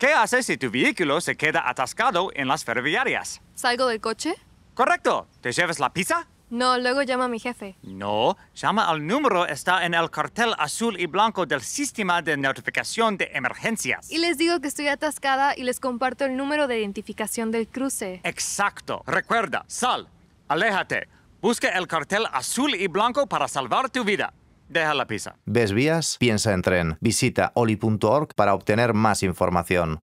¿Qué haces si tu vehículo se queda atascado en las ferroviarias? ¿Salgo del coche? Correcto. ¿Te llevas la pizza? No, luego llama a mi jefe. No, llama al número está en el cartel azul y blanco del sistema de notificación de emergencias. Y les digo que estoy atascada y les comparto el número de identificación del cruce. Exacto. Recuerda, sal, aléjate, busca el cartel azul y blanco para salvar tu vida. Deja la pizza. vías, piensa en tren. Visita oli.org para obtener más información.